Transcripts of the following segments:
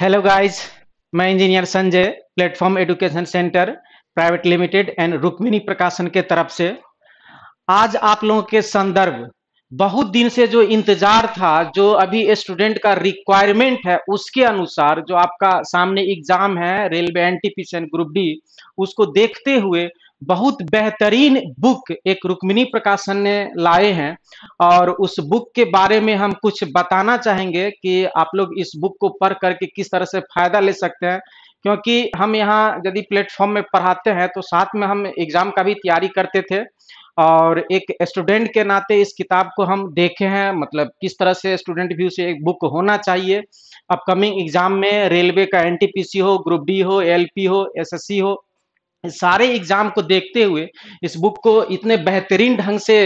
Hello guys मैं engineer Sanjay platform education centre private limited and Rukmini Prakashan के तरफ से आज आप लोगों के संदर्भ बहुत दिन से जो इंतजार था जो अभी स्टूडेंट का रिक्वायरमेंट है उसके अनुसार जो आपका सामने एग्जाम है railway N T group D उसको देखते हुए बहुत बेहतरीन बुक एक रुक्मिणी प्रकाशन ने लाए हैं और उस बुक के बारे में हम कुछ बताना चाहेंगे कि आप लोग इस बुक को पढ़ करके किस तरह से फायदा ले सकते हैं क्योंकि हम यहाँ यदि प्लेटफॉर्म में पढ़ाते हैं तो साथ में हम एग्जाम का भी तैयारी करते थे और एक स्टूडेंट के नाते इस किताब को हम देखे हैं मतलब किस तरह से स्टूडेंट व्यू से एक बुक होना चाहिए अपकमिंग एग्जाम में रेलवे का एनटीपीसी हो ग्रुप डी हो एलपी हो एसएससी हो सारे एग्जाम को देखते हुए इस बुक को इतने बेहतरीन ढंग से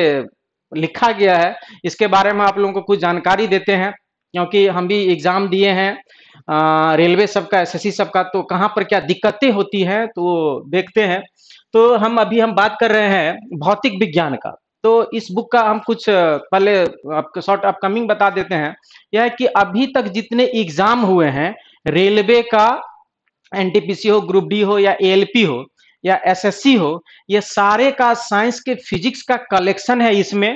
लिखा गया है इसके बारे में आप लोगों को कुछ जानकारी देते हैं क्योंकि हम भी एग्जाम दिए हैं रेलवे सबका एस एस सबका तो कहाँ पर क्या दिक्कतें होती हैं तो देखते हैं तो हम अभी हम बात कर रहे हैं भौतिक विज्ञान का तो इस बुक का हम कुछ पहले आपको शॉर्ट अपकमिंग बता देते हैं यह है कि अभी तक जितने एग्जाम हुए हैं रेलवे का एनटीपीसी हो ग्रुप डी हो या एलपी हो या एसएससी हो ये सारे का साइंस के फिजिक्स का कलेक्शन है इसमें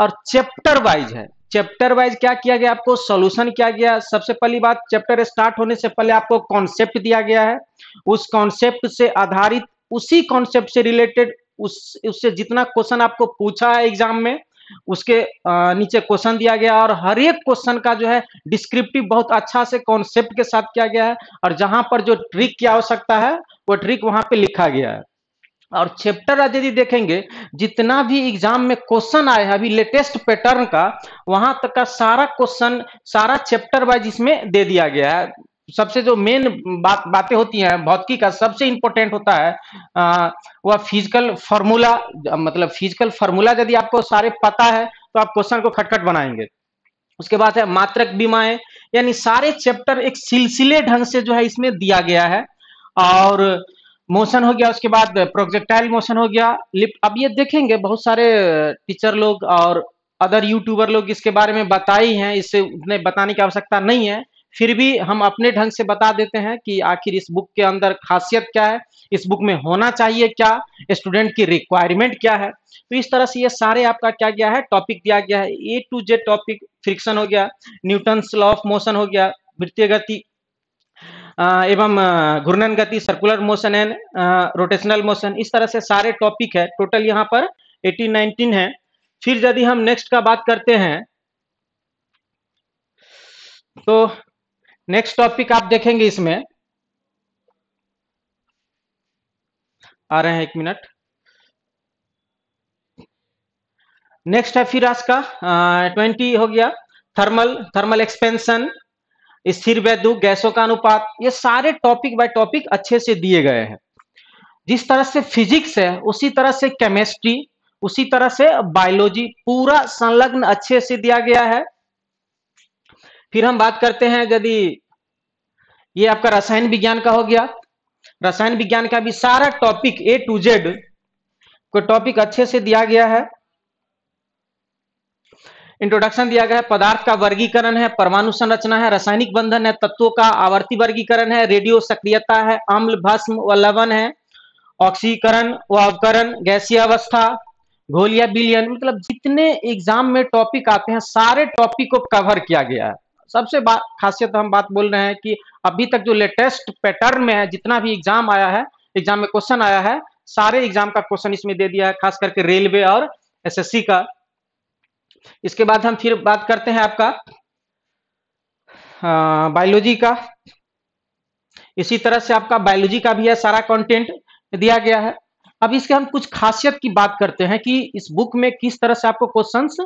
और चैप्टर वाइज है चैप्टर वाइज क्या किया गया आपको सोल्यूशन किया गया सबसे पहली बात चैप्टर स्टार्ट होने से पहले आपको कॉन्सेप्ट दिया गया है उस कॉन्सेप्ट से आधारित उसी कॉन्सेप्ट से रिलेटेड उस उससे जितना क्वेश्चन आपको पूछा है एग्जाम में उसके नीचे क्वेश्चन दिया गया और हर एक क्वेश्चन का जो है डिस्क्रिप्टिव बहुत अच्छा से कॉन्सेप्ट के साथ किया गया है और जहां पर जो ट्रिक की आवश्यकता है वो ट्रिक वहां पे लिखा गया है और चैप्टर आज यदि देखेंगे जितना भी एग्जाम में क्वेश्चन आए हैं अभी लेटेस्ट पैटर्न का वहां तक का सारा क्वेश्चन सारा चैप्टर वाइज इसमें दे दिया गया है सबसे जो मेन बात बातें होती हैं भौतिकी का सबसे इंपॉर्टेंट होता है वह फिजिकल फॉर्मूला मतलब फिजिकल फार्मूला यदि आपको सारे पता है तो आप क्वेश्चन को खटखट बनाएंगे उसके बाद है मात्रक बीमाएं यानी सारे चैप्टर एक सिलसिले ढंग से जो है इसमें दिया गया है और मोशन हो गया उसके बाद प्रोजेक्टाइल मोशन हो गया लिप अब ये देखेंगे बहुत सारे टीचर लोग और अदर यूट्यूबर लोग इसके बारे में बताई हैं इससे उतने बताने की आवश्यकता नहीं है फिर भी हम अपने ढंग से बता देते हैं कि आखिर इस बुक के अंदर खासियत क्या है इस बुक में होना चाहिए क्या स्टूडेंट की रिक्वायरमेंट क्या है तो इस तरह से ये सारे आपका क्या गया है टॉपिक दिया गया है A to Z topic friction हो गया न्यूटन लॉ ऑफ मोशन हो गया वृत्तीय गति एवं घूर्णन गति circular motion and rotational motion इस तरह से सारे टॉपिक है टोटल यहाँ पर एटीन नाइनटीन है फिर यदि हम नेक्स्ट का बात करते हैं तो नेक्स्ट टॉपिक आप देखेंगे इसमें आ रहे हैं एक मिनट नेक्स्ट है फिर आज का ट्वेंटी हो गया थर्मल थर्मल एक्सपेंशन स्थिर वैद्यु गैसों का अनुपात ये सारे टॉपिक बाय टॉपिक अच्छे से दिए गए हैं जिस तरह से फिजिक्स है उसी तरह से केमिस्ट्री उसी तरह से बायोलॉजी पूरा संलग्न अच्छे से दिया गया है फिर हम बात करते हैं यदि ये आपका रसायन विज्ञान का हो गया रसायन विज्ञान का भी सारा टॉपिक ए टू जेड को टॉपिक अच्छे से दिया गया है इंट्रोडक्शन दिया गया है पदार्थ का वर्गीकरण है परमाणु संरचना है रासायनिक बंधन है तत्वों का आवर्ती वर्गीकरण है रेडियो सक्रियता है अम्ल भस्म व लवण है ऑक्सीकरण व अवकरण गैसीय अवस्था घोलिया बिलियन मतलब जितने एग्जाम में टॉपिक आते हैं सारे टॉपिक को कवर किया गया है सबसे खासियत हम बात बोल रहे हैं कि अभी तक जो लेटेस्ट पैटर्न में है जितना भी एग्जाम आया है एग्जाम में क्वेश्चन आया है सारे एग्जाम का क्वेश्चन इसमें दे दिया है खास करके रेलवे और एस का इसके बाद हम फिर बात करते हैं आपका बायोलॉजी का इसी तरह से आपका बायोलॉजी का भी है सारा कंटेंट दिया गया है अब इसके हम कुछ खासियत की बात करते हैं कि इस बुक में किस तरह से आपको क्वेश्चंस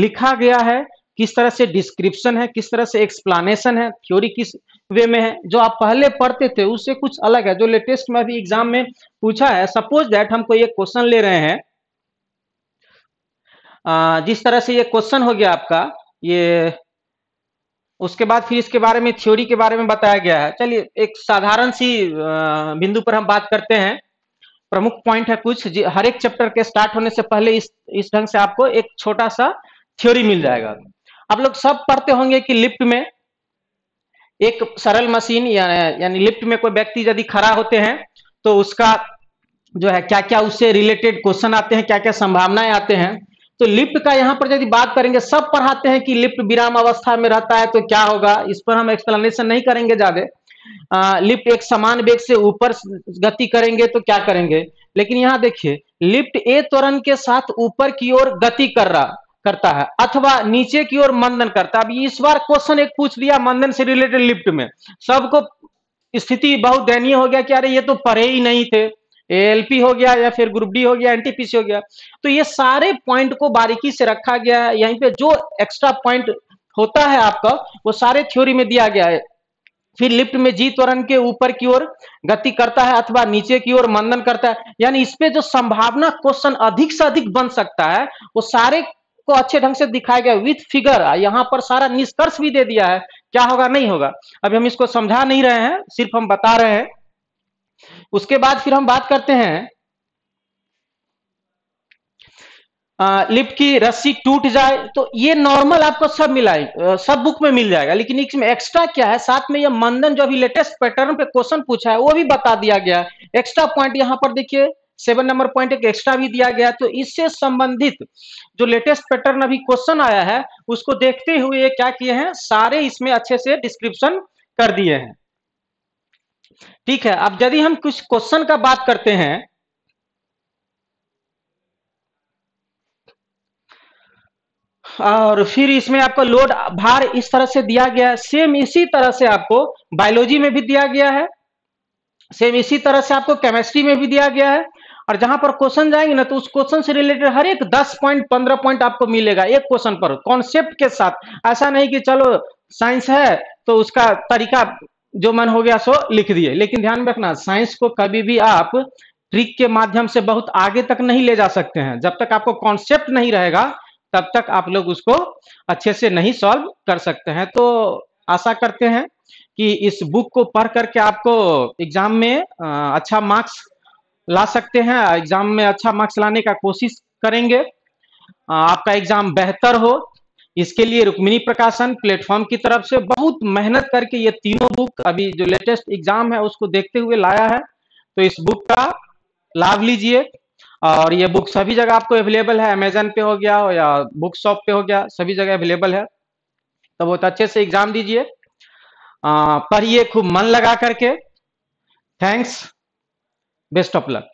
लिखा गया है किस तरह से डिस्क्रिप्शन है किस तरह से एक्सप्लानेशन है थ्योरी किस वे में है जो आप पहले पढ़ते थे उससे कुछ अलग है जो लेटेस्ट में अभी एग्जाम में पूछा है सपोज दैट हम कोई एक क्वेश्चन ले रहे हैं जिस तरह से ये क्वेश्चन हो गया आपका ये उसके बाद फिर इसके बारे में थ्योरी के बारे में बताया गया है चलिए एक साधारण सी बिंदु पर हम बात करते हैं प्रमुख पॉइंट है कुछ हर एक चैप्टर के स्टार्ट होने से पहले इस इस ढंग से आपको एक छोटा सा थ्योरी मिल जाएगा आप लोग सब पढ़ते होंगे कि लिफ्ट में एक सरल मशीन यानी लिफ्ट में कोई व्यक्ति यदि खड़ा होते हैं तो उसका जो है क्या क्या उससे रिलेटेड क्वेश्चन आते हैं क्या क्या संभावनाएं आते हैं तो लिफ्ट का यहां पर यदि बात करेंगे सब पढ़ाते हैं कि लिफ्ट विराम अवस्था में रहता है तो क्या होगा इस पर हम एक्सप्लेनेशन नहीं करेंगे ज्यादा लिफ्ट एक समान वेग से ऊपर गति करेंगे तो क्या करेंगे लेकिन यहां देखिए लिफ्ट ए त्वरण के साथ ऊपर की ओर गति कर रहा करता है अथवा नीचे की ओर मंदन करता है अब इस बार क्वेश्चन एक पूछ लिया मंदन से रिलेटेड लिफ्ट में सबको स्थिति बहुत दयनीय हो गया कि अरे ये तो पढ़े ही नहीं थे एएलपी हो गया या फिर ग्रुप डी हो गया एनटीपीसी हो गया तो ये सारे पॉइंट को बारीकी से रखा गया है यहीं पे जो एक्स्ट्रा पॉइंट होता है आपका वो सारे थ्योरी में दिया गया है फिर लिफ्ट में जी त्वरण के ऊपर की ओर गति करता है अथवा नीचे की ओर मंदन करता है यानी इस पे जो संभावना क्वेश्चन अधिक से अधिक बन सकता है वो सारे को अच्छे ढंग से दिखाया गया विथ फिगर यहाँ पर सारा निष्कर्ष भी दे दिया है क्या होगा नहीं होगा अभी हम इसको समझा नहीं रहे हैं सिर्फ हम बता रहे हैं उसके बाद फिर हम बात करते हैं लिप की रस्सी टूट जाए तो ये नॉर्मल आपको सब मिला सब बुक में मिल जाएगा लेकिन इसमें एक्स्ट्रा क्या है साथ में ये मंदन जो अभी लेटेस्ट पैटर्न पे क्वेश्चन पूछा है वो भी बता दिया गया है एक्स्ट्रा पॉइंट यहां पर देखिए सेवन नंबर पॉइंट एक एक्स्ट्रा भी दिया गया तो इससे संबंधित जो लेटेस्ट पैटर्न अभी क्वेश्चन आया है उसको देखते हुए क्या किए हैं सारे इसमें अच्छे से डिस्क्रिप्शन कर दिए हैं ठीक है अब यदि हम कुछ क्वेश्चन का बात करते हैं और फिर इसमें आपको लोड भार इस तरह से दिया गया है सेम इसी तरह से आपको बायोलॉजी में भी दिया गया है सेम इसी तरह से आपको केमिस्ट्री में भी दिया गया है और जहां पर क्वेश्चन जाएंगे ना तो उस क्वेश्चन से रिलेटेड हर एक दस पॉइंट पंद्रह पॉइंट आपको मिलेगा एक क्वेश्चन पर कॉन्सेप्ट के साथ ऐसा नहीं कि चलो साइंस है तो उसका तरीका जो मन हो गया सो लिख दिए लेकिन ध्यान रखना साइंस को कभी भी आप ट्रिक के माध्यम से बहुत आगे तक नहीं ले जा सकते हैं जब तक आपको कॉन्सेप्ट नहीं रहेगा तब तक आप लोग उसको अच्छे से नहीं सॉल्व कर सकते हैं तो आशा करते हैं कि इस बुक को पढ़ करके आपको एग्जाम में अच्छा मार्क्स ला सकते हैं एग्जाम में अच्छा मार्क्स लाने का कोशिश करेंगे आपका एग्जाम बेहतर हो इसके लिए रुक्मिणी प्रकाशन प्लेटफॉर्म की तरफ से बहुत मेहनत करके ये तीनों बुक अभी जो लेटेस्ट एग्जाम है उसको देखते हुए लाया है तो इस बुक का लाभ लीजिए और ये बुक सभी जगह आपको अवेलेबल है अमेजन पे हो गया हो या बुक शॉप पे हो गया सभी जगह अवेलेबल है तो बहुत अच्छे से एग्जाम दीजिए पढ़िए खूब मन लगा करके थैंक्स Best of luck.